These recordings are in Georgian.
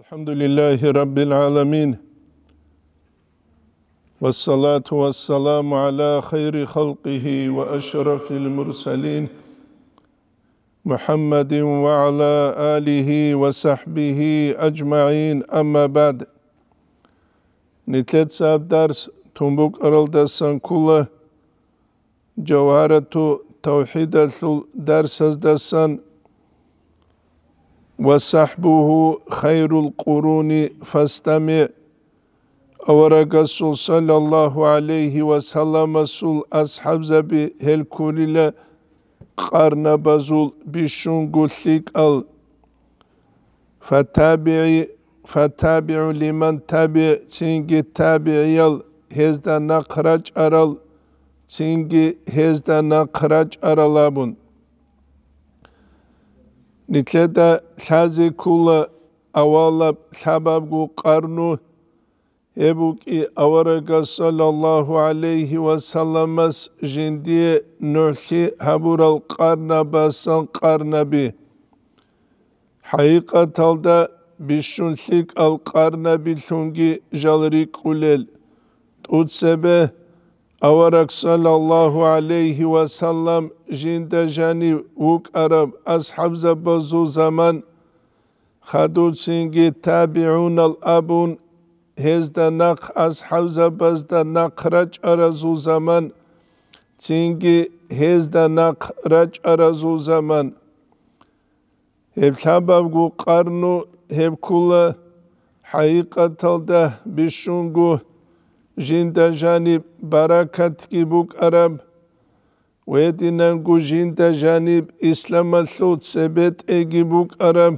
الحمد لله رب العالمين والصلاة والسلام على خير خلقه وأشرف المرسلين محمد وعلى آله وصحبه أجمعين أما بعد ساب درس تنبوك دسان كله جوهرة توحيد درس دسان وسحبه خير القرون فاستمع أورق الصل صلى الله عليه وسلم سل أصحاب زبي هل كوليلا قرن بزول بشون قلتك فتابع فتابعي لمن تابع تنج تابعي أل هزدا نقرج أرل تنج هزدا نقرج أرلابون Nikeda sazi kula avala sababu karnu Ebu ki avaraga sallallahu aleyhi ve sellemes jindiye habur al karna basan karnabi. alda bişunsik al karnabi sungi jalri kulel. Tutsebe أورك صلى الله عليه وسلم جند جاني وك أرب أصحاب زبزو زمان خدود سنجي تابعون الأبون هز د نق أصحاب زبز د نق رج أرزو زمان سنجي هز د نق رج أرزو زمان هب شباب قرنو هب كل حقيقة ده بشونجو جند janib بركات ki عرب ويدينا نقو جند جانب إسلام الثوت سبت إيجيبوك أرب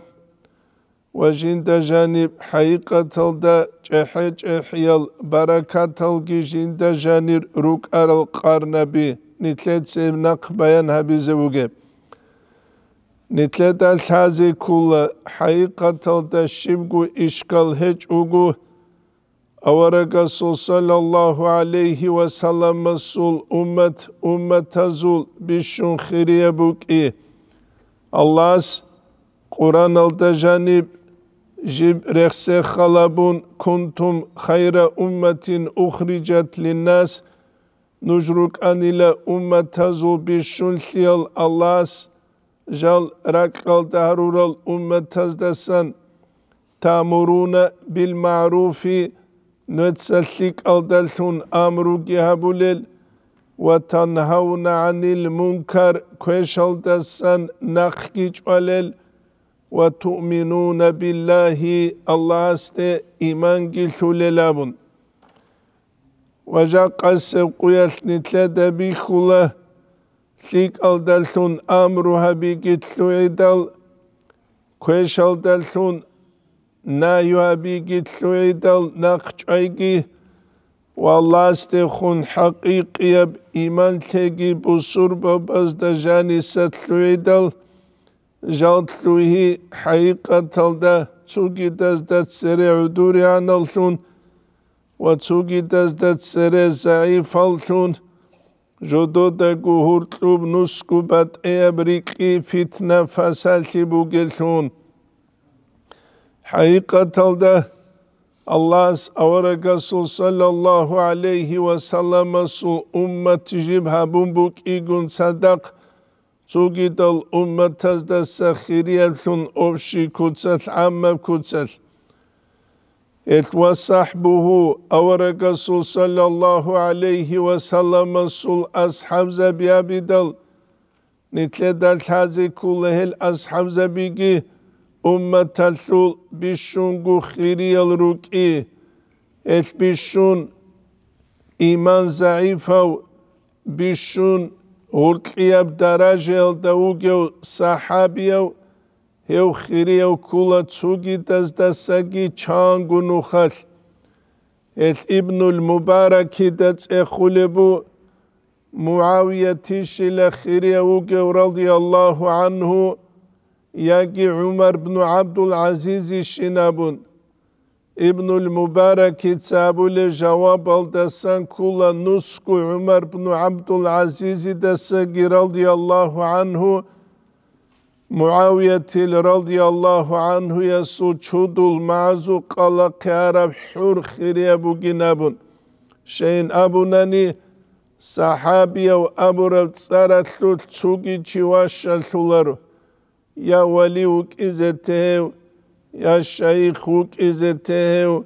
وجند جانب حقيقة تلدا جحي جحيال بركة تلقي جند جانب روك أرل قارنبي نتلت سيب نقبيان هبي زوجي نتلت الحازي كل حقيقة تلدا شبكو إشكال هج أوغو Our Avaragasul sallallahu aleyhi ve sellem sul ummet ummet azul bişun khiriye buki. Allahs Kur'an alda janib jib rehse halabun kuntum hayra ummetin uhricet linnas nujruk anile ummet azul bişun thiyal Allahs jal rakkal darural ummet azdesan tamuruna bil ma'rufi نتسلك أو دلتون أمرك هبولل وتنهون عن المنكر كيشل دسن نخكيج ولل وتؤمنون بالله الله است إيمان جلتوللابن وجاق السقية نتلد بيخوله سيك ألدلتون أمرها بيجتلو عدل كيشل دلتون نايوابيكي تلويدل نقشايكي والله خون حقيقي بإيمان تيجي بصور ببز دجاني ستلويدل جال تلويه حقيقة تلدا تسوكي دزدت سري عدوري عنالتون وتسوكي دزدت سري زعيف التون جدو دا قهور تلوب نسكو بات اي ابريكي فتنة فسالتي بوغلتون hakikatelde Allah avara Resul sallallahu aleyhi ve sellem su ummeti jibha bumbuk igun sadak Zugidal ummetez de sehiriyetun ovşi kutsel amme kutsel. Et ve sahbuhu avara Resul sallallahu aleyhi ve sellem sul ashab zebiyabidal. Nitle der tazi kullehil ashab zebigi. უმთაშულ ბიშუნგუ ხირიალ რუკი ეს ბიშუნ იმან ზაიფავ ბიშუნ ორკიაბ დარაჟელ და უგევ საჰაბიავ ჰევ ხირიავ კულა ცუგიდას და საგი ჩანგუნუ ხალ ეს იბნულ მუბარაკი და წეხულებუ მუავია თიშილა ხირიავ უგევ რალდი ალლაჰუ ანჰუ ياكي عمر بن عبد العزيز الشنابون ابن المبارك تابو لجواب الدسان كل نسك عمر بن عبد العزيز دسك رضي الله عنه معاوية رضي الله عنه يسو چود المعزو قال كارب حور خيري أبو جنابون شين أبو ناني صحابي أو أبو رب تسارة تلو تسوكي چواشا يا ولي وكزته يا شيخ وكزته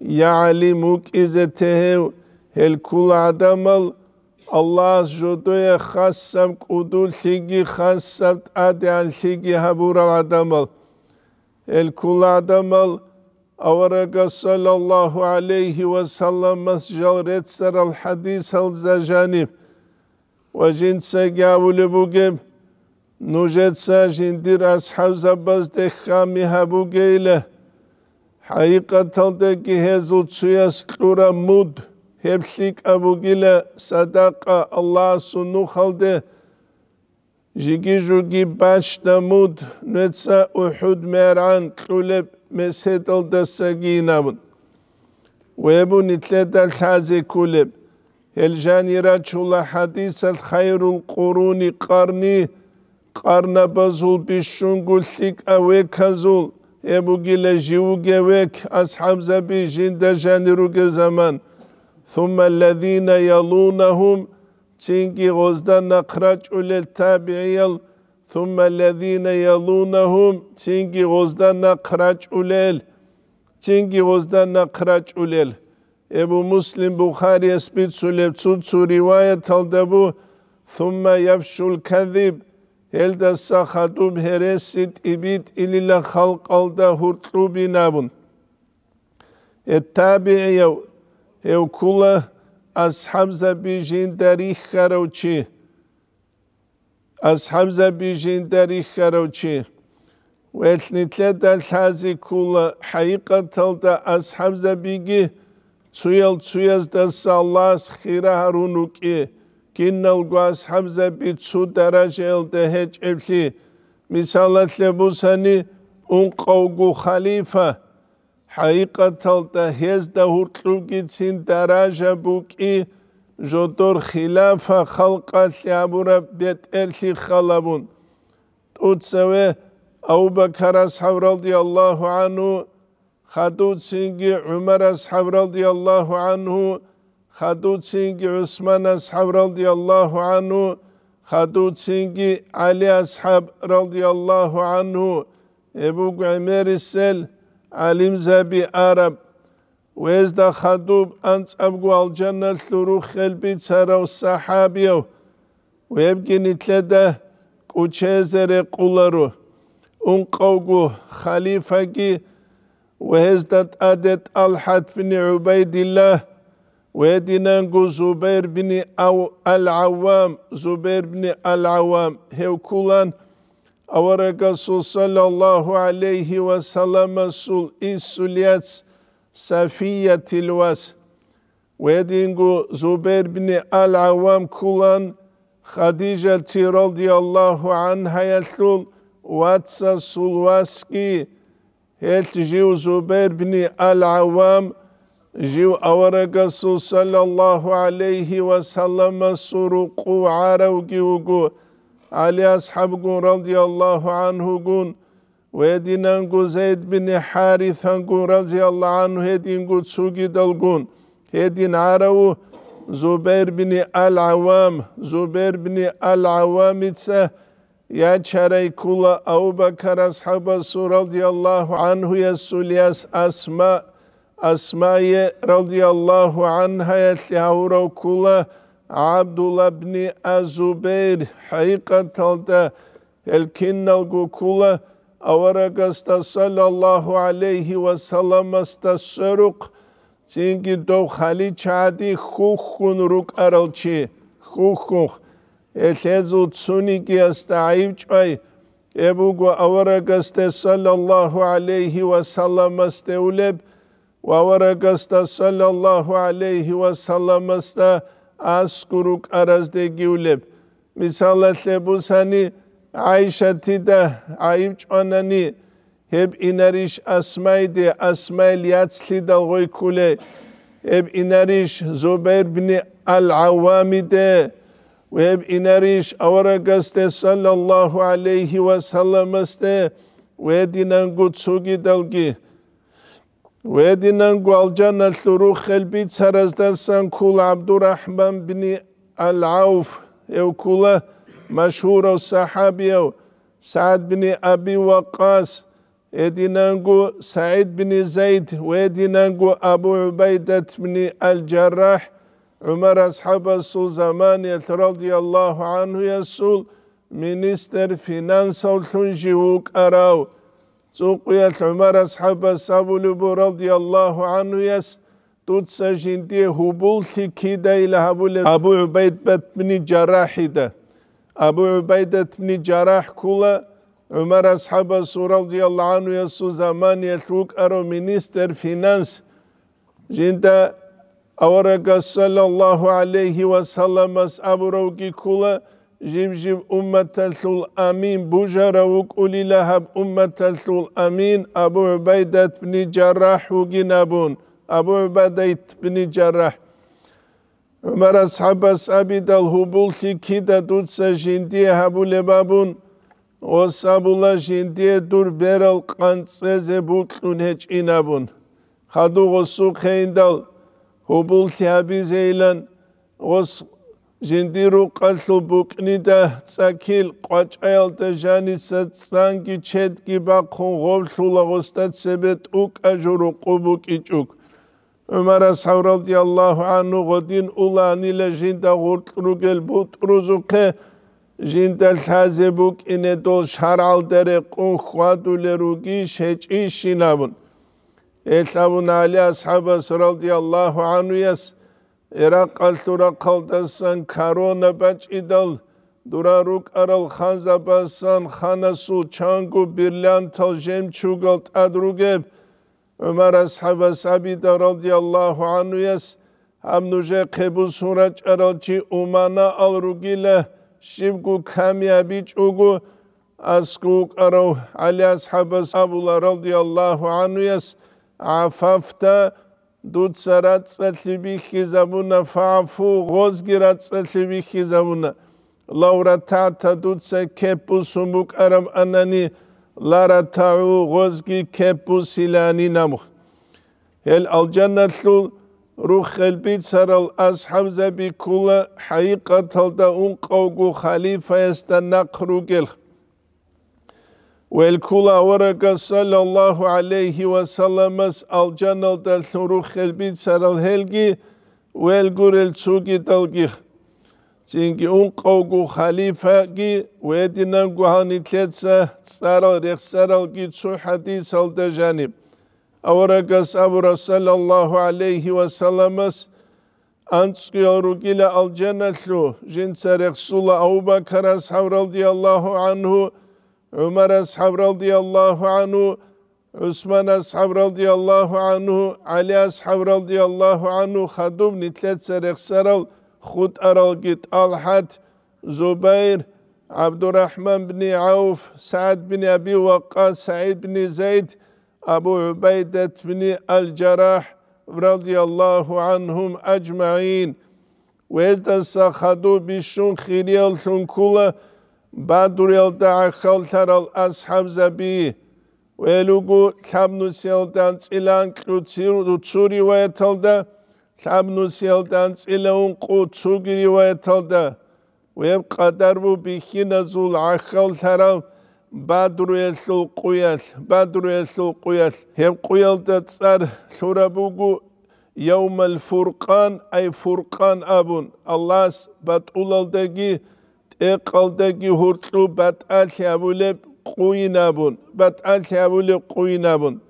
يا عليم وكزته هل كل عدمل الله جدوية خاصم قدول تيجي خاصم تأدي عن تيجي هبور العدمل هل كل عدمل أورق صلى الله عليه وسلم مسجل رتسر الحديث هل زجانب وجنسة قاول بقب ნუჟეცა ჟინდირას ჰავზაბას დე ხამი ჰაბუგეილე ჰაიკათონდე კი ჰეზუცუას ყურა მუდ ჰებშიკა ბუგილე სადაკა ალა სუნუ ხალდე ჟიგი ჟუგი ბაშტა მუდ ნეცა უჰუდ მერან ყულე მესედოლდა საგინავუნ ვებუ ნიტლედა ლაზე ქულე ელჟანირა ჩულა ჰადისალ ხაირულ ყურუნი ყარნი قرنبزول بشنغول قلتك أويك هزول جيو جيوغيويك أصحاب زبي جند جانروك زمان ثم الذين يلونهم تينكي غزدان نقراج أولي التابعيل ثم الذين يلونهم تينكي غزدان نقراج أوليل تينكي غزدان نقراج أوليل أبو مسلم بخاري esbit sülep tutsu rivayet aldı ثم يفشو الكذب ელდა სახადუმ ჰერესი ტიბით ილილა ხალყალდა ჰურტუბინაბუნ ეთაბიეუ ევკულა ას ჰამზა ბიჟინ დარიხაროჩი ას ჰამზა ბიჟინ დარიხაროჩი ვეთნიტლე და ლაზი კულა ჰაიყათალდა ას ჰამზა ბიგი ცუელ ცუეს და სალას ხირა რუნუკი კინალგვას ჰამზები ცუდარაჟელ დეჰეჭებლი მისალათლებუსანი უნყოვგუ ხალიფა ჰაიყათალ და ჰეზ და ურტლუგი ცინ დარაჟაბუკი ჟოდორ ხილაფა ხალყალი აბურა დეტელი ხალაბუნ ტუცევე აუბაქარას ჰავრალდი ალლაჰუ ანუ ხადუცინგი უმარას ჰავრალდი ალლაჰუ ანუ خدوتسينجي عثمان أصحاب رضي الله عنه خدوتسينجي علي أصحاب رضي الله عنه أبو عمير السل علم زبي عرب ويزدا خدوب أنت أبقوا الجنة لروخ خلبي تسارة والصحابيو ويبقي نتلده كوشيزر قولرو أنقوغو خليفة وهزدت أدت الحد بن عبيد الله ويدنانكو زبير بن أو العوام زبير بن العوام هيو أو أورك صلى الله عليه وسلم سول إسوليات سفية الواس ويدنانكو زبير بن العوام كلان خديجة رضي الله عنها يتلول واتسا هل تجيو زبير بن العوام جو أورق سو صلى الله عليه وسلم سرقو عارو جيوغو علي أصحاب رضي الله عنه جون ويدينان زيد بن حارثان رضي الله عنه هدين جو تسوغي دلغون هدين عارو زبير بن العوام زبير بن العوام اتسا يا شاري كولا أو بكر أصحاب رضي الله عنه يسوليس أسماء Asmaje radijallahu anha je tjauro kula Abdullah ibn Azubeir haikatalda elkinnalgu kula avaragasta sallallahu aleyhi ve sallamasta söruk cingi dov çadi huhun ruk aralçi huhuh elhezu tsuniki astaivçay ebugu avaragaste sallallahu aleyhi ve sallamasta uleb ვავარაგასთა სალალლაჰუ ალეიჰი ვასალამასთა ასკურუკ არასდეგიულებ მისალათლებუსანი აიშათი და აიჭვანანი ჰებ ინარიშ ასმაიდე ასმაილ იაცლი და ღოიქულე ებ ინარიშ ზუბერბნი ალავამიდე ვებ ინარიშ ავარაგასთე სალალლაჰუ ალეიჰი ვასალამასთე ვედინანგუ ცუგი დალგი ويدنا قوالجان الثروخ البيت سرزدان سان كول عبد الرحمن بن العوف يو كولا مشهور الصحابي او سعد بن أبي وقاص ادينانغو سعيد بن زيد وادينانغو أبو عبيدة بن الجراح عمر أصحاب السول زمان رضي الله عنه يسول منستر او والثنجي اراو سوقيت عمر أصحاب سابول بو رضي الله عنه يس توت سجين دي هبولت كيدا إلى أبو عبيد بات من جراح ده أبو عبيد بن جراح كولا عمر أصحاب سو رضي الله عنه يسو زمان يتوك أرو مينيستر فينانس جندا أورق صلى الله عليه وسلم أبو روكي كولا جيم جيم أمة ثل أمين بجرة وكل لهب أمة ثل أمين أبو عبيدة بن جراح وجنابون أبو عبيدة بن جراح عمر أصحاب أصحابي دالهبول تكيدا دوتسا جندي هبو لبابون وصاب الله جندي دور بيرال قنصيز بوكلون هج إنابون خدو غصو خيندال هبول تهبي زيلان غصو ჟენდირო ყალო ბუკნი და წაკილ ყვაჭალ და ჟანისაც სანგი ჩედკი ბახონ ღოლშულაღოს და ცებეთ უკაჟურო ყუბუკიჭუკ უმარა სავრალდი ალლაჰუ ანუ ღოდინ ულანი ლეჟინ და ღორტრუგელ ბუტრუზუკე ჟინდა ლაზე ბუკინე დო შარალდერე ყუნ ხვადულერუგი შეჭიშინავუნ ელავუნ ალი ასჰაბას რალდი ალლაჰუ ანუ ეს – era qaltura qaldasan karona bacidal durarug aral khanzabasan khanasu changu birlantal jemchugal tadrugeb umar ashabas abida radiyallahu anhu yas amnuje qebus hura qaralchi umana alrugile shimgu kamiyabi chugu askuk aral ali ashabas abula radiyallahu anhu yas afafta дуцара цэлхиби хизамуна фафу гозгира цэлхиби хизамуна лаурата та дуце кепусумук арам анани ларатау гозги кепусилани нам эл алжаннату рухэлби царал асхамзаби кула хайкаталда ун кавгу халифа эста накругель والكل ورق صلى الله عليه وسلم الجنة تلروخ البيت سر الهلجي والجور التسوقي تلقيه Çünkü un kogu halife ki ve dinen guhani tetse saral reksaral ki su hadis alda janib. Avrakas avra sallallahu aleyhi ve sellemes antskiyoru gile al cennetlu jinse reksula Abu Bakar ashab radiyallahu anhu Ömer Eshab radıyallahu anhu, Osman Eshab radıyallahu anhu, Ali Eshab radıyallahu anhu, Hadub nitlet serek seral, Khud aral git alhat, Zubeyr, Abdurrahman bin Avf, Sa'd bin Abi Vakkas, Sa'id bin Zeyd, Abu Ubeydet bin Al-Cerrah, radıyallahu anhum ecma'in. Ve ezdesa khadu bişun khiriyal şunkula, بدر يلدع خلتر الأصحاب زبي ولوغو كابنو سيلدان تلان قوتسير وتسوري ويتلدا كابنو سيلدان تلان قوتسوغري ويتلدا ويبقى درب بخينا زول عخلتر بدر يلسل قيل بدر يلسل قيل هم قيل تتسر شربوغو يوم الفرقان أي فرقان أبون الله بطول الدقي eqaldagi hurtlu bat'al şabule quynabun bat'al şabule quynabun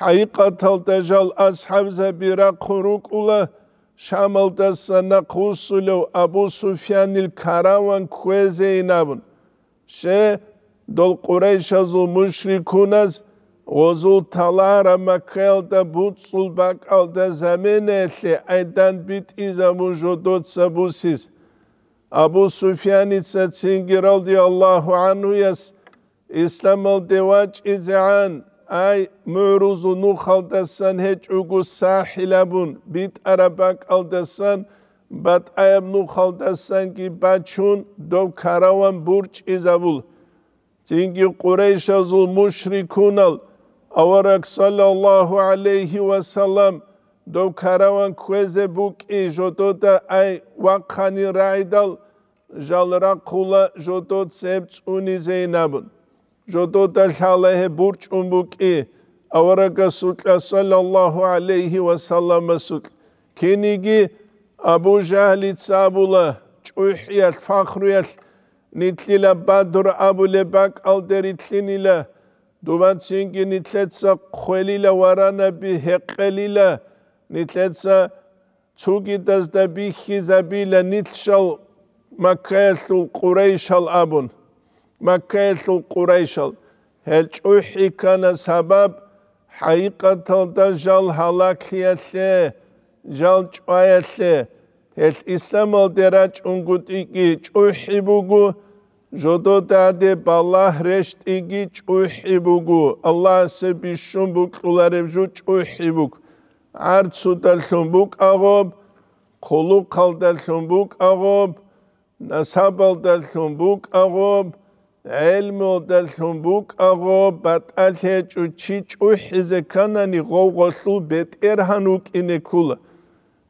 alta tejal ashabza bira kuruk ula şamalda sana kusulu Abu Sufyanil karavan kueze inabun şey dol Kureyşazul müşrikunas Ozul talara makelda butsul bakalda zemin etli aydan bit izamu jodot sabusiz.'' Abu Sufyan ise Singi radıyallahu anhu yes İslam İslam'ı devaç izan ay müruzu nuh aldasan heç ugu sahilabun bit arabak aldasan bat ayam nuh aldasan ki bachun dov karavan burç izabul Singi Kureyş'e zul müşrikunal avarak sallallahu aleyhi ve sellem dov karavan kweze buk ijododa ay vakkani raidal جالرا کولا جودو تسیب اونی زینبون جودو تلحاله برچ اون بوکی اورگا سوکا صلی اللہ علیه و سلام سوک کنیگی ابو جهلیت تسابولا چوحیت فخریت نیتلیل بادر ابو لبک آل دریتلینیل دوان چینگی نیتلیت سا خویلیل ورانا بی حقیلیل نیتلیت سا چوگی دزده بی خیزه بیل نیتشال مكيث قريش الأبن مكيث قريش هالشوحي كان سبب حقيقة دجال هلاكية جال شوية هل إسلام الدرج أنقد إيجي شوحي بوغو جدو دادي بالله رشت إيجي شوحي بوغو الله سبيشون بوك ولاربجو شوحي بوك عرض سودال شنبوك أغوب قلوب قلدال شنبوك أغوب ნასაბალ და ხუმბუკ აღობ ელმო და ხუმბუკ აღობ ბატალე ჭუჩი ჭუჰზე კანანი ღოღოსუ ბეტერჰანუ კინე ქულ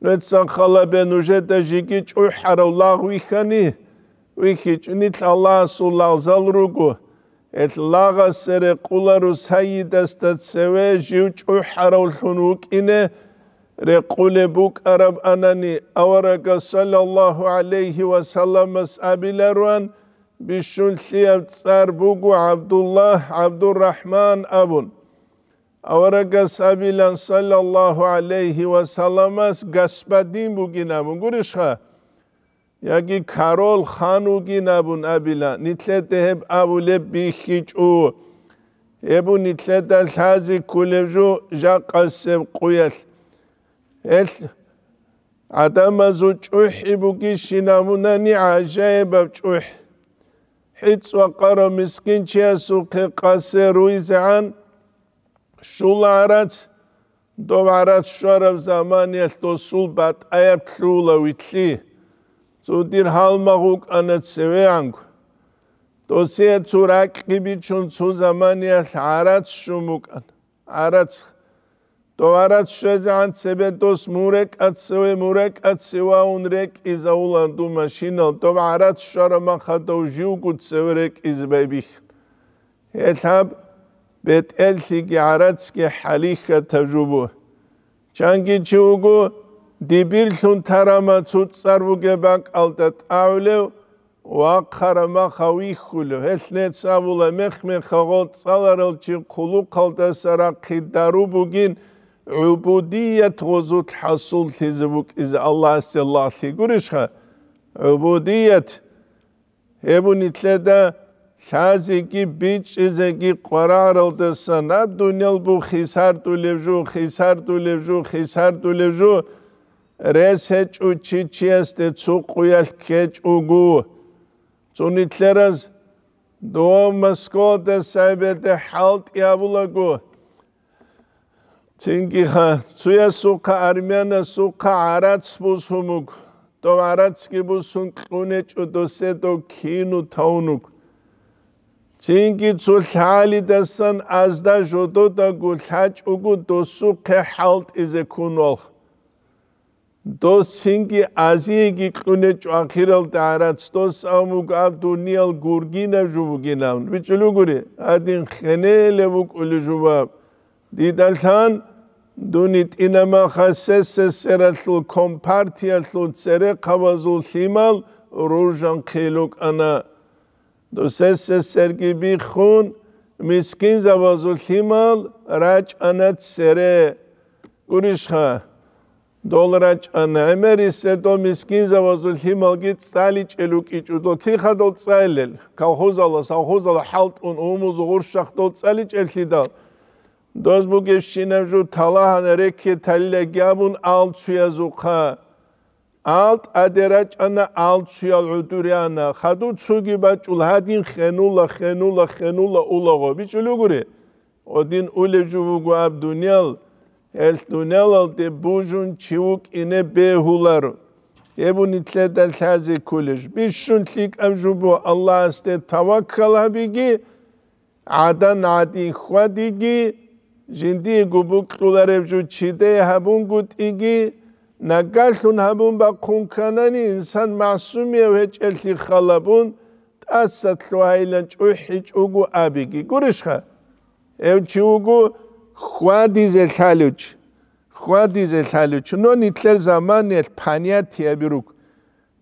ნეცან ხალაბენ უჟე და ჟიგი ჭუჰარო ლაღვი ხანი ვიხი ჭნი თალასუ ლაზალრუგუ ეთ ლაღასერე ყულარუ საიდასთა წევე ჟიუ ჭუჰარო ხუნუ კინე Rekule buk Arab anani awaraka sallallahu aleyhi ve sellem ashabileruan bişulhi evtsar bugu Abdullah Abdurrahman abun. Awaraka sabilan sallallahu aleyhi ve sellem as gaspadin bugin abun. Gurişha. Yagi Karol Khanu gin abun abila. Nitlete deheb abule bihiç u. Ebu nitle del hazi kulevju jaqasem kuyel. ეს ადამიანზე წუჰი ბუგი შინამუნანი აჟაიბა წუჰი ჰიც ვაყარა მისკინჩია სუკე ყასე რუიზან შულარაც დოვარაც შორავ ზამანია თო სულ ბატაებ ქულა ვითლი ზუდირ ჰალმაღ უკანაცევე ანგ დოსია ცურაკი ბიჩუნ ცუ ზამანია არაც შუმუკან არაც то арат шезан себетос мурекацве мурекацва унрек изауланду машинал то арат шарма хатау жиукуцврек избеби етаб бет элхиги арацки халиха тажубу чанги чугу дибир лунтарама цуцарвугеба калта тавлев ვაქარმა ხავიხულო ესნეცავულა მეხმე ხაღო წალარელჩი ხულუ ხალდასარა ყიდარუბუგინ عبوديه غزو تحصل تزبوك اذا الله سي الله في قرشها عبوديه ابوني تلدا شازيكي بيتش ازكي قرار الدسنا دنيا بو خسار تولب جو خسار تولب جو خسار تولب جو رسه چو چي است چو قيال كچ اوغو چونيتلرز دو مسكو ده سايبه ده حالت يابولاغو წინკი ხა წუია სუკა არმიანა სუკა არაცბუს უმუკ თო არაცკიბუსუნ ყუნეჭუ დოსედო ქინუ თაუნუკ წინკი წუ ლალი დასან აზდა ჟოდო და გულჰაჭუგუ დოსუ ქე ჰალტ იზე ქუნოლ დოს წინკი აზიეგი ყუნეჭუ ახირელ და არაც დოს ამუკ აბდუნიალ გურგინა ჟუბგინავ ბიჭლუგური ადინ ხენელე ვუკული ჟუბა დიდალთან დუნით ინამა ხასესესერალ კომპარტიალო წერე ყავაზულ ჰიმალ რუჟან ხელოკ ანა დუსესესერგი ბიხუნ მისკინ ზავაზულ ჰიმალ რაჭ ანა წერე გურიშხა დოლრაჭ ანა ამერისე დო მისკინ ზავაზულ ჰიმალ კი წალი ჭელუ კიჭუდო თიხადო წაილელ ქავხოზალა სავხოზალა ჰალტუნ უმუზ ღურშახ დო წალი ჭელხიდა დოსბუგე შინავჟუ თალაჰან რექი თალლე გამუნ ალცუიაზუ ხა ალტ ადერაჭანა ალცუიალ უდურიანა ხადუ ცუგი ბაჭულ ჰადინ ხენულა ხენულა ხენულა ულაღო ბიჭულუგური ოდინ ულეჟუ ბუგუ აბდუნიალ ელ დუნიალ ალტე ბუჟუნ ჩიუკ ინე ბეჰულარ ებუნი თლედა თაზე კულეჟ ბიშუნ თლიკ ამჟუ ბუ ალლაჰ სტე თავაქალა ბიგი ადან ადი ხვადიგი ჟინდი გუბუკულარებჟუ ჩიდე ჰაბუნგუტ იგი ნაგალუნ ჰაბუნ ბაკუნკანანი ინსან მასუმია ვეჭელთი ხალაბუნ ტასათლუაილან ჭუჰი ჭუგუ აბიგი გურიშხა ევ ჭუგუ ხვადიზე ხალუჩ ხვადიზე ხალუჩ ნონი თლერ ზამანი ფანია თიაბირუკ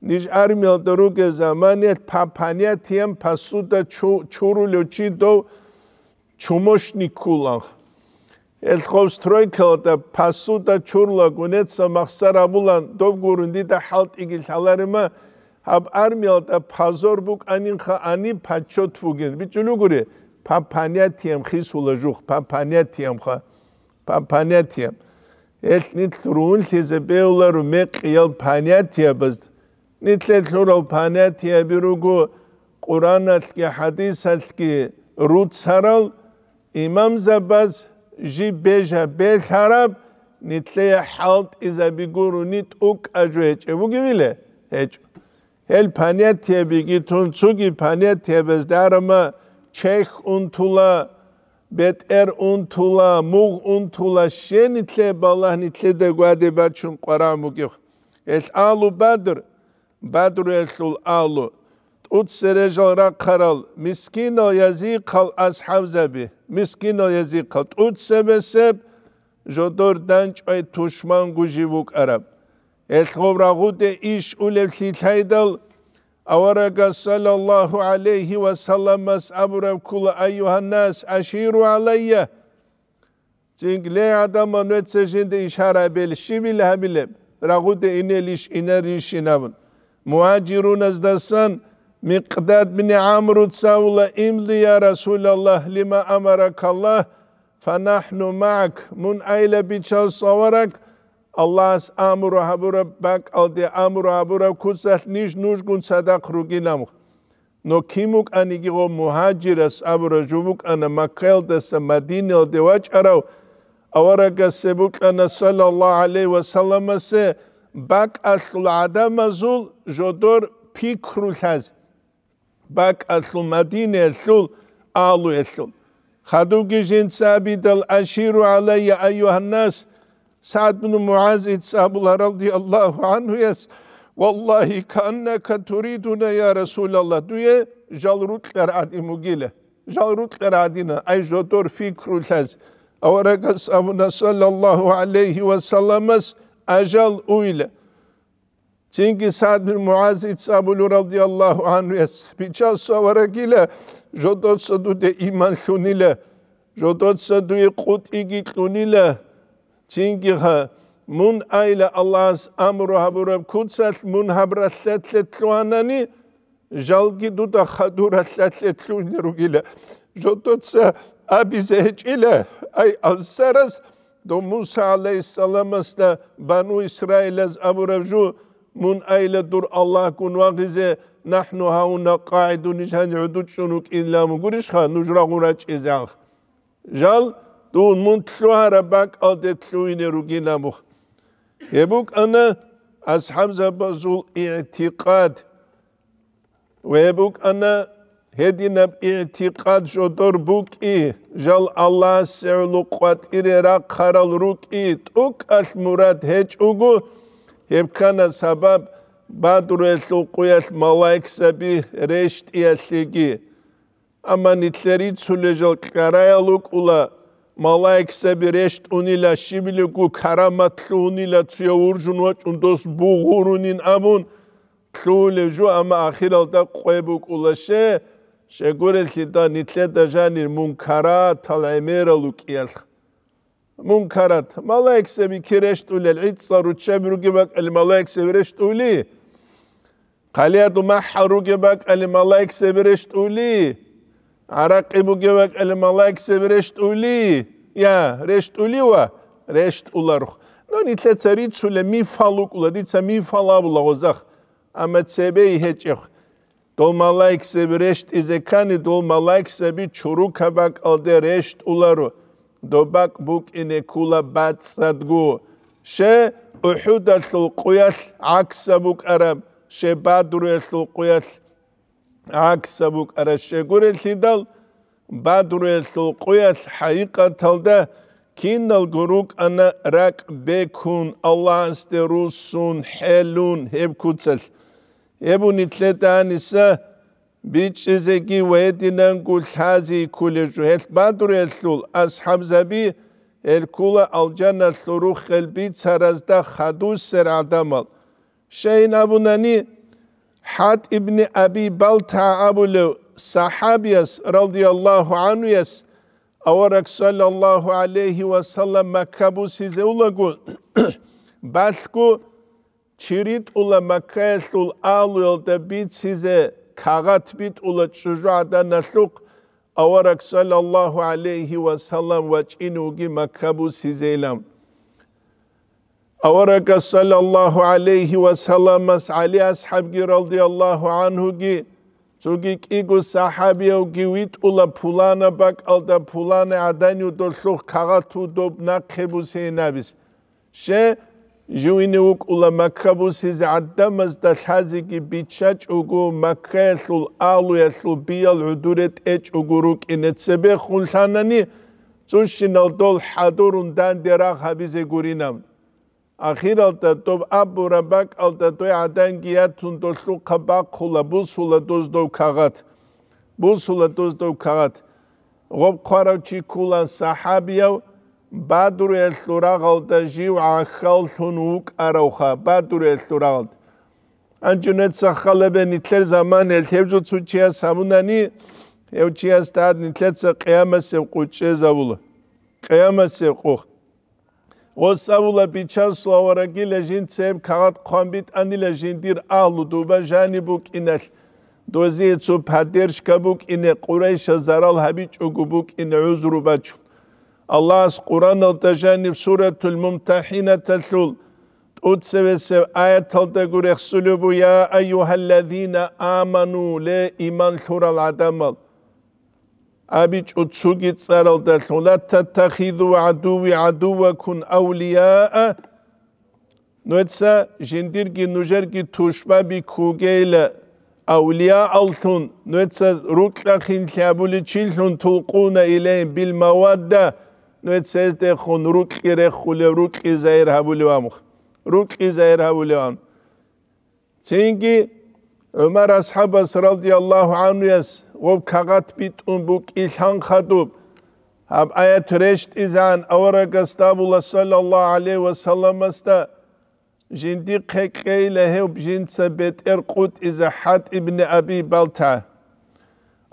ნიშ არმიელ დრუგე ზამანი ფაფანია თიამ ფასუდა ჩურულო ჩიდო ჩუმოშნიკულახ ელხოვს თროიქელ და ფასუ და ჩურლა გუნეცა მახსარაბულან დობგურუნდი და ჰალტიგი ჰალარმა აბ არმიალ და ფაზორბუკ ანინხა ანი ფაჩო თუგენ ბიჭულუგური ფაფანიათიამ ხისულა ჟუხ ფაფანიათიამ ხა ფაფანიათიამ ეს ნიტრუნ ლიზე ბეულარუ მე ყიალ ფანიათიაბს ნიტლე ლურალ ფანიათიაბი როგო ყურანალკი ჰადისალკი რუცარალ იმამ ზაბას ჟი ბეჟა ბეხარაბ ნიტლე ჰალტ იზა ბიგურუ ნიტ უკ აჟუ ეჭე ბუგივილე ეჭ ელ ფანიათე ბიგითუნ ცუგი ფანიათე ბეს დარმა ჩეხ უნთულა ბეტ ერ უნთულა მუღ უნთულა შენიტლე ბალაჰ ნიტლე და გვადე ბაჩუნ ყარა მუგი ეს ალუ ბადრ ბადრ ესულ ალუ utsere jora karal miskino yazi kal az as havzabi miskino yazi kal utse besep jodor danç ay tuşman gujivuk arab el kovragude iş ulevli taydal Avaraga sallallahu aleyhi ve sellem mes'abrev kula eyyuhan nas aşiru aleyye Cingle adama nötsejinde işara bel şivil habilem ragude ineliş ineriş inavın muhacirun azdasan مقداد بن عمرو تساولا املي يا رسول الله لما امرك الله فنحن معك من ايل بيتشال صورك الله امر هبور بك الدي امر هبور كوسات نيش نوش كون صدق روكي نمو نو كيموك اني غو مهاجر اس ابر جوبوك انا مكيل دس مدينه الدواج اراو اورك سبوك انا صلى الله عليه وسلم سي باك اخل عدم زول جدور بيكرو خازي أسلو مدينة أسلو آلو أسل خدوك سابي دل الأشير علي أيها الناس سعد بن معاذ إتساب الله رضي الله عنه يس والله كأنك تريدنا يا رسول الله دوية جالروت لرعدي مجيلة جالروت لرعدينا أي جدور فكر لز أورقس أبنا صلى الله عليه وسلم أجل أويله Cinki Sad bin Muaz i Cabulu radiallahu anhu es, pričao avaraghile, že dot se tu de iman hunile, že dot se tu je kut igi hunile, cinki ha, mun aile Allah's amru haburab kutsat, mun habratlet letluanani, жалги дуда хадура латлетлуни ругиле. Жодоца абизехчиле, ай алсарас, до Муса алейхиссаламас да бану Исраилаз абуравжу, mun dur Allah kun vakize nahnu hauna qaidun ishan udut şunuk illa mugurish ha nujra guraç izah jal dun mun tsuhara bak aldet suine rugina muh yebuk ana as hamza bazul i'tiqad ve yebuk ana hedinab i'tiqad şodur buk i jal Allah se'lu qatir ra qaral ruk i tuk al murad hech ugu ემქანა საბაბ ბატრუელ უყუელ მოლაიქსები რეშტიალიგი ამანიტლერი ცულეჟალ კარაელუკულა მოლაიქსები რეშტუნილა შიმილუკუ караმათლუნილა ცია ურჟუნვა ჭუნდოს ბუღურუნინ ამუნ ქლულეჟუ ამა ახილალდა ყვებუკულაშე შეგურელ ხიდა ნიტლედაჟანი მუნ კარა თალაიმერალუკიალხ მუნქარად მალაექსები ქირეშტულელ იცარუ ჩემრუგებაკ ალ მალაექსები რეშტული ყალიატუ მაჰრუგებაკ ალ მალაექსები რეშტული араყიბუგებაკ ალ მალაექსები რეშტული ია რეშტული ვა რეშტულარ ნუ ნიტლეცერი ცულე მიფალუკულად იცა მიფალავლა ოზახ ამაცები ეჭეხ დო მალაექსები რეშტიზე კანი დო მალაექსები ჩურუკაბაკ ალ დე რეშტულარო დობაკ ბუკინე ქულა ბაცადგუ შე უჰუდალ ყუიას აქსაბუკარამ შე ბადრუელ ყუიას აქსაბუკარა შეგურილიდალ ბადრუელ ყუიას ჰაიყათალდა კინალ გურუკ ანა რაკ ბექუნ ალლასტე რუსუნ ჰელუნ ჰებკუცალ ებუნი თლეტანისა ve dinen kulhazi kulju el badru el Az zabi el kula al cennet suru kalbi sarazda hadus ser adamal şeyin abunani Had İbni Abi Balta Abulu sahabiyas radıyallahu anhu yas avarak sallallahu aleyhi ve sellem makkabu size ulagu basku çirit ula makkasul alu yolda bit size کاغت بیت اول چجا دا نسلوک اورک صلی الله علیه و سلم وچ اینوگی مکبو سیزیلم اورک صلی الله علیه و سلم مسعلی اصحاب گی رضی الله عنه گی چوگی کیگو صحابی او گیویت اولا پولانا بک الدا پولانا عدنیو دو سلوک کاغتو دوب نقبو سینابیس شه ჟუინე უკულა მაკაბუსიზ ადამას და ხაზიგი ბიჩა ჭუგუ მაკხელულ ალუესულ ბიალ უდურეთ ეჭუგურუ კინეცებე ხულხანანი წუშინალ დოლ ჰადურუნ დანდერა ხაბიზე გურინამ ახირალტა ტობ აბურაბაკ ალტა ტოი ადანგია თუნდოშუ ყაბა ხულა ბუსულა დოზდო ქაღათ ბუსულა დოზდო ქაღათ ღობ ხარავ ჩიკულან საჰაბიაო ბადრუ ეს ურაღალდა ჟივ ახალთუნ უკაროხა ბადრუ ეს ურაღალდა ანჯუნეთ სახალებენი თელ ზამან ელთებზო წუჩია სამუნანი ევჩია სტად ნითლეც ყიამასე ყუჭე ზავულა ყიამასე ყუ ოსავულა ბიჩას ლავარა გილეჟინ წემ ქაღად ყვამბით ანილეჟინ დირ აღლუ დუბა ჟანი ბუკინალ დოზი ცუ ფადერშკა ბუკინე ყურეშა ზარალ ჰაბი ჭუგუ ბუკინე უზრუბაჩუ Allah's Kur'an otajanib suratul mumtahina tathul. Utseve sev ayet halde gurek sulubu ya eyyuhellezine amanu le iman thural adamal. أبيج أتسوغي تسارل دلتون لا تتخذوا عدوي عدوكم أولياء نوتسا جنديرجي نجرجي توشبا بكوغيلا أولياء ألتون نوتسا روكلا خين تلابولي تشيلتون تلقون إليهم بالمودة نو ده خون روك روكي رخولي روكي زير هبولي وامخ كي زاير هبولي وام تينكي عمر أصحاب رضي الله عنه يس وب بيت ام بوك إلحان خطوب هب آية رشت إزان أورك استاب الله صلى الله عليه وسلم استا جندي قيقي له وبجند سبت إرقوت إذا حد ابن أبي بلتا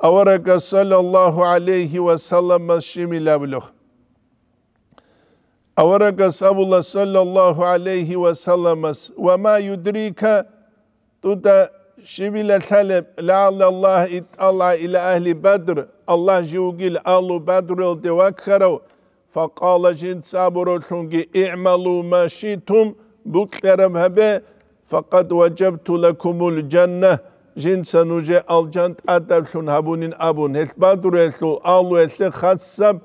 أورك صلى الله عليه وسلم الشمي لابلوخ أورك الله صلى الله عليه وسلم وما يدريك تدى شبيل ثلب لعل الله اطلع إلى أهل بدر الله جوجل أهل بدر الدوكرو فقال جن سابرو اعملوا ما شئتم بكترم هبه فقد وجبت لكم الجنة جن سنجي الجنة أدب شن هبونين أبون هل بدر هل ألو هل خسب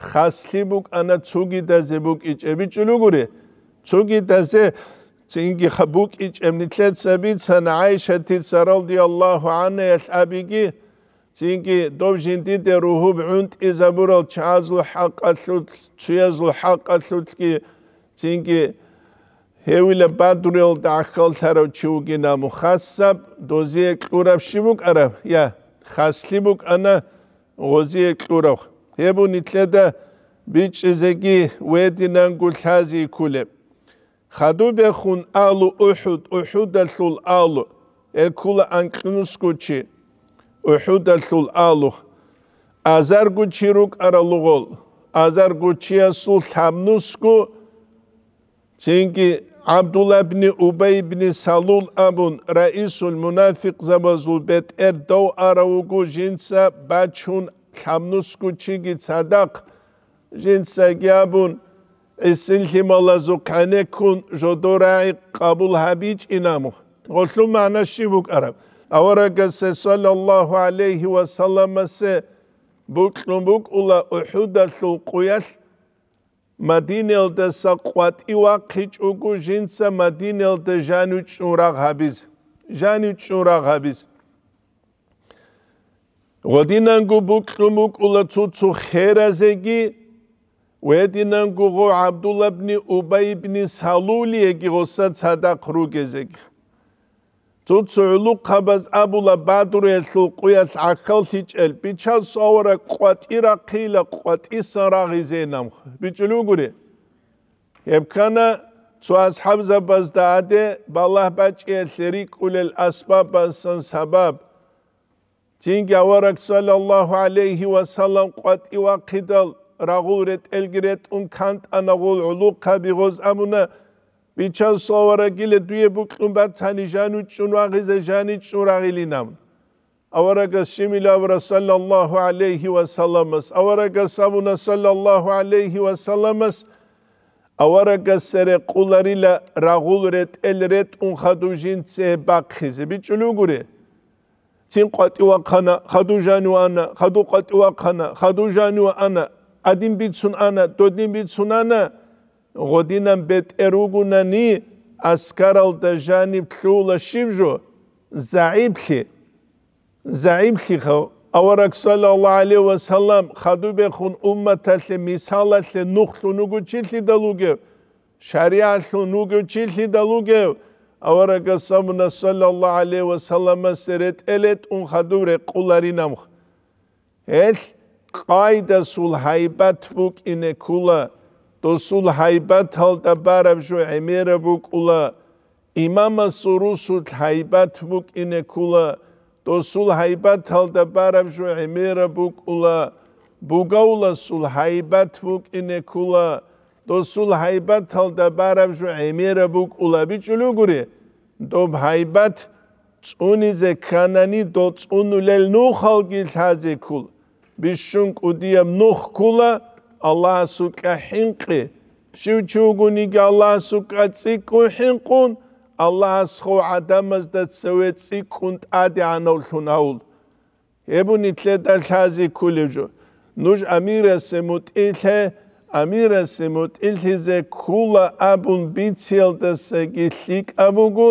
ხასლიბუკ ანა ცუგიდაზე ბუკიჭები ჭულუგური ცუგიდაზე წინგი ხაბუკიჭემნი თლეცები ცანა აიშა თიცარალდი ალლაჰუ ანა ალაბიგი წინგი დობჟინდი დე რუჰუ ბუნტ იზაბურალ ჩაზუ ჰაყალუ ცუეზუ ჰაყალუ თკი წინგი ჰევილა ბადრულ დახალთარო ჩუგინა მუხასაბ დოზი ეკურაბში ბუკარა ია ხასლიბუკ ანა ღოზი ეკურავ ებუნი წე და ბიჭიზეგი ვედინან გულხაზი ქულე ხადუბე ხუნ ალუ უჰუდ უჰუდალ ალუ ელკულა ანკნუსკუჩი უჰუდალ ალუ აზარგუჩი რუკ არალუღოლ აზარგუჩია სულ ლამნუსკუ ჩინკი აბდულა ბნი უბეი ბნი სალულ აბუნ რაისულ მუნაფიკ ზაბაზულ ბეტ ერ დო არაუგუ ჟინცა ბაჩუნ ქამნუსკუჩიგი ცადაქ ჟენსაგიაბუნ ესენჰიმალაზო კანეკუნ ჟოდორაი ყაბულ ჰაბიჭ ინამუ ოშლუ მანაში ბუკარა ავარაგასე სალალლაჰუ ალეიჰი ვასალამასე ბუკნუბუკ ულა უჰუდალუ ყუიალ მადინელდა საყვატივა ხიჭუგუ ჟინცა მადინელდა ჟანუჩურაღაბიზ ჟანუჩურაღაბიზ ღოდინანგუ ბუკრუმუკულა ცუცუ ხერაზეგი ვედინანგუ ღო აბდულაბნი უბაიბნი სალული ეგიღოსა ცადაყრუგეზეგ ცუცუ ლუკაბაზ აბულა ბადრუ ელუ ყუიას აქალსი ჭელ ბიჩალ სოვრა ყვატირა ყილა ყვატისა რაღიზენამ ბიჭლუგური ებქანა ცუ ასჰაბზაბაზ დაადე ბალაჰ ბაჭი ელერი ყულელ ასბაბასან საბაბ Çünkü varak sallallahu aleyhi ve sellem qat'i ve kidal raguret elgiret un kant anagul uluka bi goz amuna bi çal sovarak ile duye buklun bat hanijan uçun ve gizejan için ragilinam. Avarakas şimila vra sallallahu aleyhi ve sellemas. Avarakas amuna sallallahu aleyhi ve sellemas. Avarakas sere kullarıyla ragulret elret un hadujin tse bakhize. Bir çülü gure. تين قط وقنا خدو جانو أنا خدو قط وقنا خدو جانو أنا أدين بيت سن أنا تودين بيت سن أنا غدينا بيت إروغنا ني أسكارل دجانب تلولا شبجو زعيبخي زعيبخي خو أورك صلى الله عليه وسلم خدو بخون أمة لمثالة لنخت لنوغو تشيل لدلوغيو شريعة لنوغو تشيل لدلوغيو ავარაგა სამუნა სალალა ალე ვა სალამა სერეთ ელეთ უნ ხადურე ყულარი ნამხ ელ ყაიდა სულ ჰაიბათ ბუკინე ქულა то сул хайбат алта барам шо эмера букула имама суру сул хайбат бук ине кула то сул хайбат алта барам шо эмера букула бугаула сул хайбат бук ине кула то сул хайбат талда барам шу эмера букулаби чулугури то хайбат цунизе канани до цунулел ну халги лазе кул бишун кудия нух кула аллах сука хинқи шу чугуни га аллах сука цику хинқун аллах схо адамас да цве цикун тади анау лунаул ебуни тле да лазе кулежу нуж амирасе мут итле ამირასემოთ ილთიზე ქულა აბუნ ბიცელდასე გიხიკავუგუ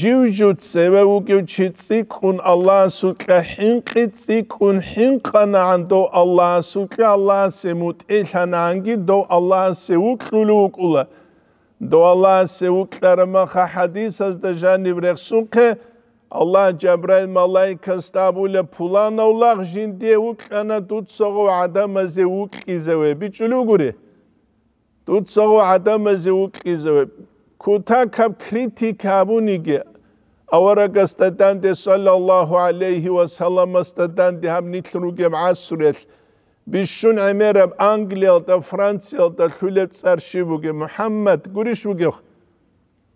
ჟიუჯუცევე უკიუჩი ციკუნ ალლასუ ქაჰინყი ციკუნ ჰინყანანდო ალლასუ ქა ალლასემოთ ელანანგი დო ალლასე უკრულუკულა დო ალლასე უკლარმა ხა ჰადისას და ჟანი ბრეხსუნქე Аллаһ Джабраил малайкастабуле пуланаулах жинде уқана тутсоғу адамазе уқизаве бичулугури тутсоғу адамазе уқизаве кута кап критикабуниге аварагастаданде саллаллаху алейхи ва саламастаданде хамнитруге маасурел бишун амерам англиялда франциялда хүлеп царшивуге мухаммад гуришуге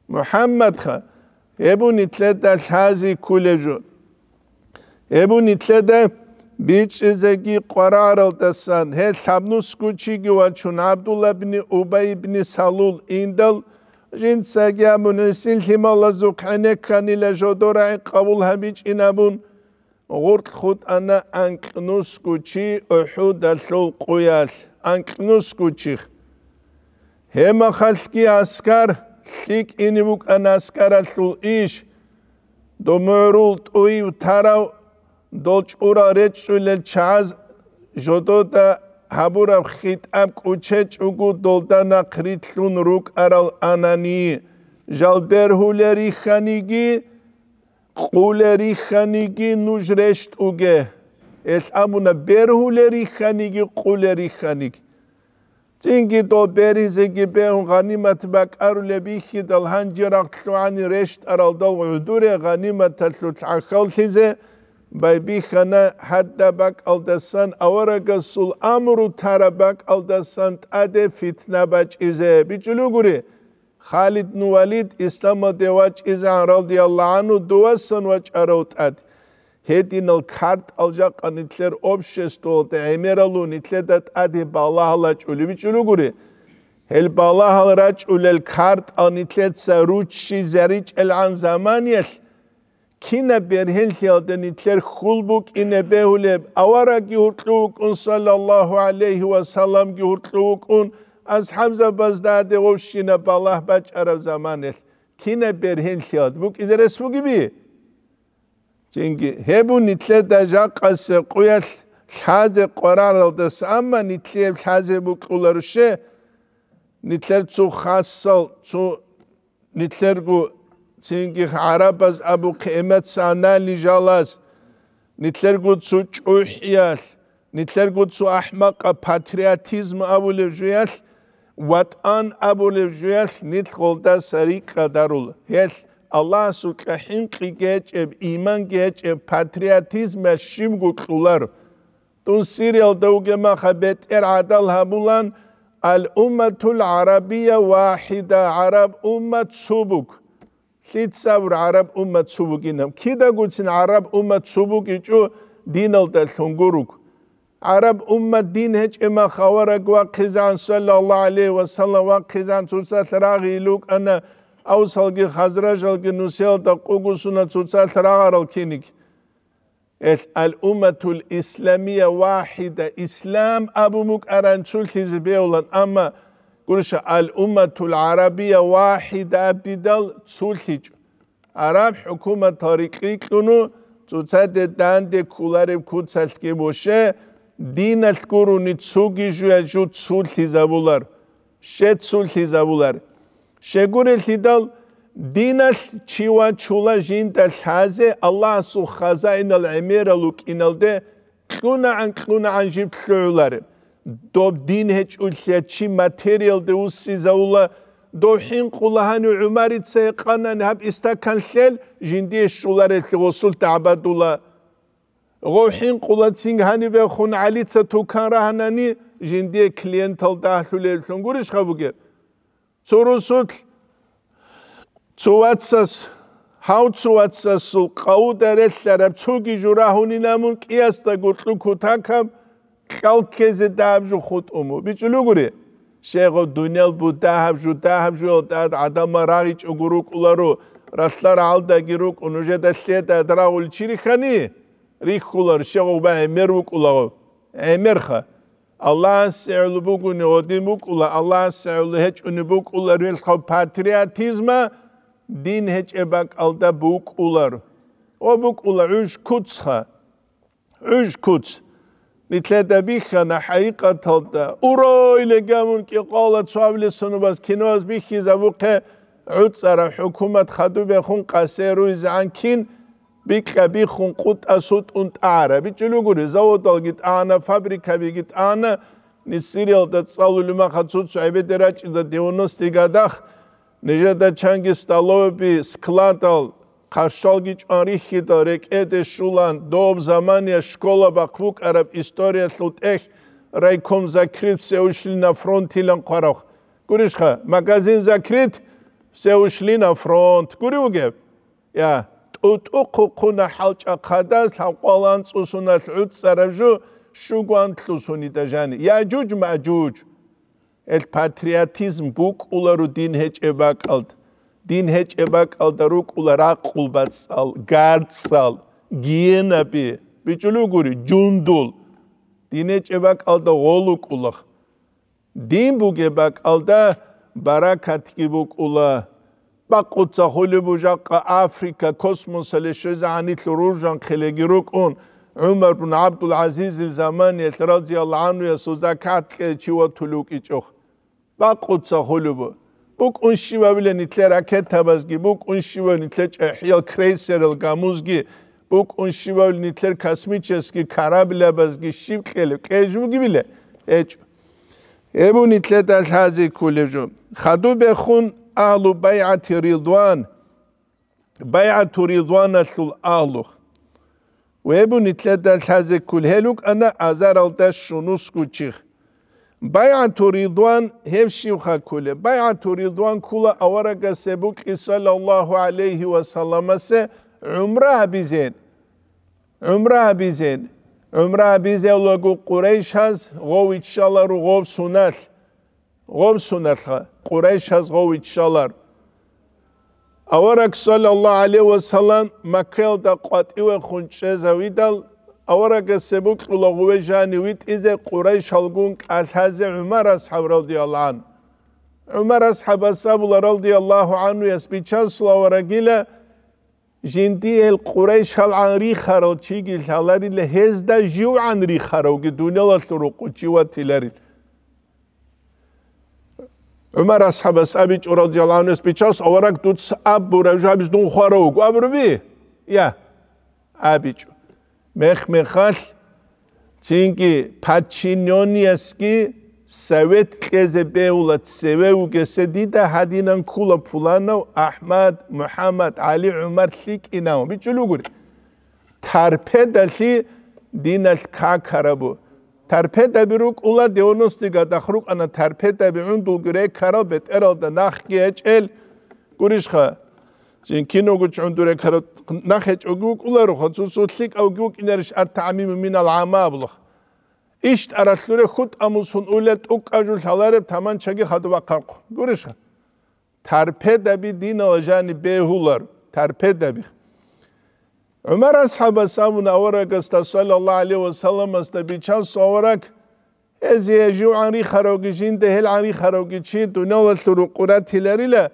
мухаммад ха ებუნი წე და ლაზი ქულეჟო ებუნი წე და ბიჭიზე კი ყვარარალდასან ჰე თამნუს კუჩი გივაჩუნ აბდულაბნი უბაიბნი სალულ ინდალ ჟინსაგი ამუნისილ ჰიმალაზუ ქანეკანილე ჟოდორაი ყავულ ჰამიჭინაბუნ ღურთ ხუტ ანა ანკნუს კუჩი ოჰუ დალო ყუიალ ანკნუს კუჩი ჰემახალკი ასკარ ხიკინი უკანასკარალუ იშ დომერულ ტუი თარავ დოჭურა რეჭულელ ჩაზ ჟოდოდა ჰაბურა ხიტამ კუჩე ჭუგუ დოლდანა ხრითლუნ რუკ არალ ანანი ჟალდერჰულერი ხანიგი ყულერი ხანიგი ნუჟრეშტუგე ეს ამუნა ბერჰულერი ხანიგი ყულერი ხანიგი Çünkü do berize gibi ganimet bak arule bihi dalhan cirak suani reşt aralda udure ganimet sut'a haltize bay bihana hadda bak aldasan avaraga sul amru tara bak aldasan ade fitne bac ize biçulu guri Halid nu Valid İslam'a devaç izan radiyallahu anhu duvasan vaç aravt adi. Hedinal kart alacak anitler obşest oldu. Emeralu nitledet adi bağlahalaç ölü bir çülü guri. Hel bağlahalaç ölel kart anitlet saruç şi zeriç el an zamaniyel. Kine berhel tiyalde nitler hulbuk ine behuleb. Avara gihurtluk un sallallahu aleyhi ve sallam gihurtluk un. Az Hamza bazdade obşine bağlah baç arab zamaniyel. Kine berhel tiyalde. Bu izere su gibi. წინგი ჰებუნი წედა ჟაყას ყუეს ხაზე ყორალო და სამა ნიტლე ხაზე მოკულარშე ნიტლერ ცუ ხასალ ცუ ნიტლერგუ წინგი არაბას აბუ ქემეთ სანალი ჟალას ნიტლერგუ ცუ ჭუჰიას ნიტლერგუ ცუ აჰმაკა პატრიოტიზმ აბულევ ჟიას ვატან აბულევ ჟიას ნიტხოლდა სარიკა დარულ ჰელ ალას უკაჰიმ ყიგეჭებ იმან გეჭებ პატრიოტიზმეს შიმგუყულარ თუ სირიალ დაუგემა ხაბეთ ერ ადალ ჰაბულან ალ უმათულ არაბია ვაჰიდა араб უმათ ცუბუკ ლიცავ араб უმათ ცუბუკინამ ქიდაგუცინ араб უმათ ცუბუკიჭუ დინალ და ლონგურუკ араб უმათ დინ ჰეჭემა ხავარაგვა ქიზან სალალალე ვასალავა ქიზან თუსათრაგი ლუკ ანა აუსალგი ხაზრაჟალგი ნუსელდა ყუგუსუნა ცუცალთ რაღარალ ქინიკ ეს ალ უმათულ ისლამია ვაჰიდა ისლამ აბუ მუკარან ცულთიზ ბეულან ამა გურშა ალ უმათულ არაბია ვაჰიდა ბიდალ ცულთიჭ არაბ ჰუკუმათარი ყიკუნუ ცუცადე დანდე ქულარებ ქუცალთკე მოშე დინალ გურუნი ცუგიჟუა ჟუ ცულთიზაბულარ შეცულთიზაბულარ შეგურილთიდალ დინას ჩივა ჩულა ჟინდა ხაზე ალლაჰ სუ ხაზაინალ ემერალუ კინალდე ქუნა ან ქუნა ან ჟიფლულარი დობ დინ ჰეჭულშე ჩი მატერიალდე უსიზაულა დოჰინ ყულაჰანი უმარი წე ყანან ჰაბ ისტაკან ხელ ჟინდი შულარე ლოსულ ტაბადულა ღოჰინ ყულაცინ ჰანი ბე ხუნ ალი წე თუ ქანრა ჰანანი ჟინდი კლიენტალ დაჰლულე ლუნგურიშ ხაბუგე ცურუსულ ცუაცას ჰაუცუაცას ყაუდერელლარა ცუგი ჟურაჰუნინამუნ კიასტა გურტუკუ თაკამ ყალქეზე დაამჟუ ხუტუმუ ბიჭლუგური შეღო დუნელ ბუდაჰამჟუ დაჰამჟუ და ადამა რაი ჭუგურუ კულარო რასლარ ალდა გირუ კუნუჟე დასლე და დრაულ ჩირიხანი რიხულარ შეღო ბა ემერუ კულაღო ემერხა ალას ეულუბუგუნი ოდიმუკულა ალას ეულუ ჰეჭუნუბუკულა რელხო პატრიოტიზმა დინ ჰეჭება კალდა ბუკულარ ობუკულა უშკუცხა უშკუც ნიტლედა ბიხანა ჰაიკათალდა უროილე გამონ კი ყოლა ცავლესონობას კინოას ბიხიზა ბუყე უცარა ჰუკუმათ ხადუბე ხუნ ყასერუ ზანკინ ბიყები ხუნყუტასუტუნტარა ბიჭლუგური ზავოდალგით ანა ფაბრიკები გით ანა ნისირელ და წალული მახაცუცუ აიბედერაჭი და დიონოსტიკა და ნეჟადა ჩანგი სტალოები სკლანტალ ხაშალგი ჭარი ხიდორე კედე შულან დობ ზამანია სკოლა ბა ხუკ араბ ისტორია ლუტეხ რაიკომ ზაკრიტ სეუშლინა ფრონტილან ყაროხ გურიშხა მაგაზინ ზაკრიტ სეუშლინა ფრონტ გურიუგე ია yeah. ოტოქოქონა ჰალჭაყადა სამყალან წუსუნა ლუც წარავჟო შუგვან თლუსუნი დაჟანი იაჯუჯ მაჯუჯ ეს პატრიოტიზმ ბუკულარო დინ ჰეჭება კალთ დინ ჰეჭება კალდა რო კულარა ყულბაცალ გარცალ გიენაბი ბიჭულუგური ჯუნდულ დინ ჰეჭება კალდა ღოლუ კულახ დინ ბუგება კალდა ბარაკათკი ბუკულა პაკოცა ხოლებოჟა აფრიკა კოსმოსელე შეზანით როჟან ხელეგი როკონ უმარ ბნ აბდულ აზიზ ზამანი რადიალლაჰ ანუ ზაკატ ქეჩო თულუკიჭო პაკოცა ხოლებო ბუკუნში ვაბლენი თერაკეთაბასგი ბუკუნში ვენი თეჭიალ კრეისერელ გამუზგი ბუკუნში ვაბლენი თერკასმიჩესკი ქარაბლაბასგი შიმყელი კეჟუგიბილე ეჭ ებუნი თლეთალ ხაზი ქულებჟო ხადუ ბეხუნ ahlu bey'ati ridvan. Bey'atu ridvana sul ahluh. Ve ebu nitle del haze kulheluk ana azar alda şunus kuçih. Bey'atu ridvan hevşivha kule. Bey'atu ridvan kula avaraga sebuki sallallahu aleyhi ve sallamase umra bizen. Umra bizen. Umra bize logu Kureyş haz, gov içşalar, gov sunar. غومسونرخا قريش هزغويت شالار أورك صلى الله عليه وسلم مكيل دا قاتيوة خنشيزة ويدال أورك سبوك لغوة جاني ويت إذا قريش هلقون كالحازي عمر أصحاب رضي الله عنه عمر أصحاب السابل رضي الله عنه يسبيتشان صلى ورقيلة جندي القريش هل عن ريخارو تشيجي الهلاري لهزدا جيو عن ريخارو دونيلا تروقو جيوة تلاري უმარ ასაბას აბიჭო რადიალანეს ბიჭოს ოვარაკ დუც აბურა ჟაბის დუნ ხვარო გუაბრვი ია აბიჭო მეხმეხალ ცინკი ფაჩინიონიასკი სევეთ ქეზე ბეულა ცევეუგესედი და ჰადინან ქულა ფულანო აჰმად მუჰამად ალი უმარ ლიკინაო ბიჭულუგური თარფედალი დინალ ქაქარაბუ ترپدبی رو کلا دیونستی که دخرو آن ترپدبی اون دلگیره کارا به ترال ده نخ گیج ال گریش خواه چین کینو گوچ اون دوره کارا نخیچ اگو کلا رو خواه سو سوطلیک او گو کنرش ار تعمیم من العاما بلخ ایشت ارسلور خود اموسون اولت اوک اجو سالار تمان چگی خدو وقر کن گریش خواه ترپدبی دین آجانی بیهولار ترپدبی خواه Ömer ashabasavuna olarak asta sallallahu aleyhi ve sellem asta biças olarak ez yecu anri harogijin dehel anri harogiçi dunavul turuquratileriyle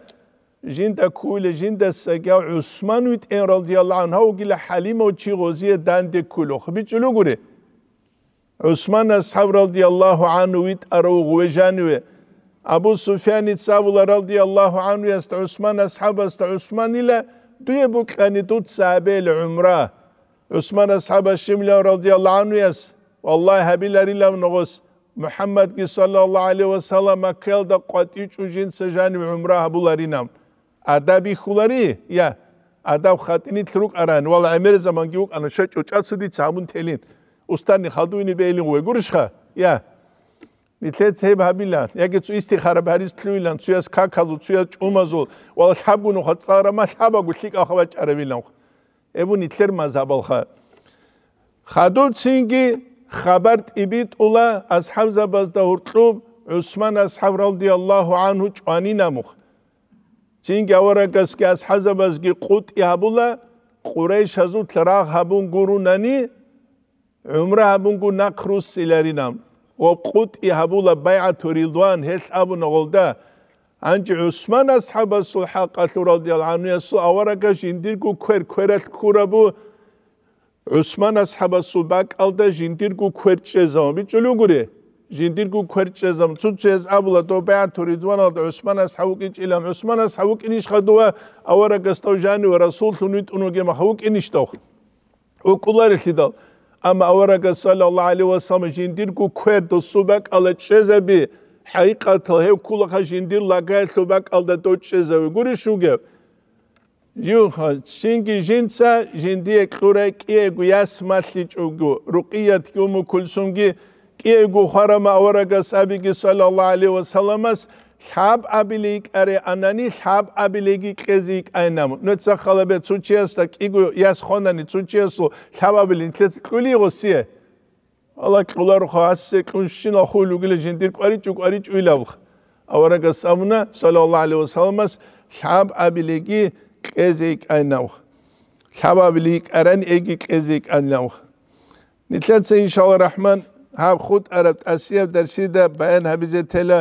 جند کول جند سگا عثمان ویت این رضی الله عنه و گل حلیم و چی غزی دند کولو خبی چلو گوری عثمان اصحاب رضی الله عنه ویت ارو غویجانوی ابو سفیان ساول رضی الله عنه است عثمان اصحاب است عثمان اله დიებო კანი თუ საბელ უმრა უსმან ასაბა შემლა რადიალლაჰუ ანუ ეს والله ჰაბილარი ლამ ნოგოს მუჰამმად კი სალალლაჰუ ალეი ვასალამა ქელდა ყატი ჭუჟინ სეჟანი უმრა ჰაბულარინამ ადაბი ხულარი ია ადაბ ხატინი თრუკ არან ვალ ამერ ზამანგი უკ ანუ შეჭუჭაცუდი ჩამუნ თელინ უსტანი ხალდუინი ბეილი ღუე გურიშხა ია მითეცე ბაბილან ეგ წვისტი ხარაბ არის თლუილან ცუას კაკალუ ცუა ჭუმაზო ყველა ხაბგუნო ხა წარა მა ხაბაგუ სიკა ხა ჭარებილან ხა ებუნი თლერ მაზაბალ ხა ხადო ცინგი ხაბარ ტიბი ტულა ასჰამზაბაზ და ურტლუ უსმან ასჰავ რალდიალლაჰუ ანჰუ ჭვანი ნამუ ცინგი ავარაკას კი ასჰაზაბაზ კი ყუტი აბულა ყურეშაზუ თრა ხაბუნ გურუნანი უმრა აბუნ გუ ნაკრუს სილარინამ وقطي هبولا بيعة رضوان هل أبو نقول ده أنج عثمان أصحاب الصلحة قتلوا رضي الله عنه يسوع أورك جندرك كير كيرت كربو عثمان أصحاب الصلحة قال ده جندرك كير جزام بيجلو غري جندرك كير جزام تصد جز أبولا تو بيعة رضوان الله عثمان أصحاب كنش إلهم عثمان أصحاب كنش خدوا أورك استوجاني ورسول تنويت أنو جم أصحاب كنش توخ وكلار اللي ამ ავარაგა სალალალა ალი ვასალმა ჟინდირკუ ქვედო სუბაკალე ჩეზები ჰაიყათა ჰევკულახა ჟინდირ ლაგაი სუბაკალდა დო ჩეზევი გური შუგე იუხა ჩინგი ჟინცა ჟინდიე ქურე კიე გუიას მასლი ჭუგუ რუკიათ გუმუ ქულსუნგი კიე გუ ხარამა ავარაგა საბიგი სალალალა ალი ვასალმას ხაბ აბილიკ არე ანანი ხაბ აბილიკ ყეზიკ აინამ ნოცა ხალებე წუჩიას და კიგო იას ხონანი წუჩიასო ხაბ აბილი ინტეს ყვილი ოსიე ალა ყულარ ხო ასე კუშინ ახულ უგილე ჟენდირ ყარი ჭუყარი ჭვილავ ავარაგა სამნა სალალლაჰ ალეი ვასალმას ხაბ აბილიკ ყეზიკ აინამ ხაბ აბილიკ არან ეგი ყეზიკ აინამ ნიტლაცე ინშალ რაჰმან ჰაბ ხუთ არაბ ასიაბ დარსი და ბაენ ჰაბიზე თელა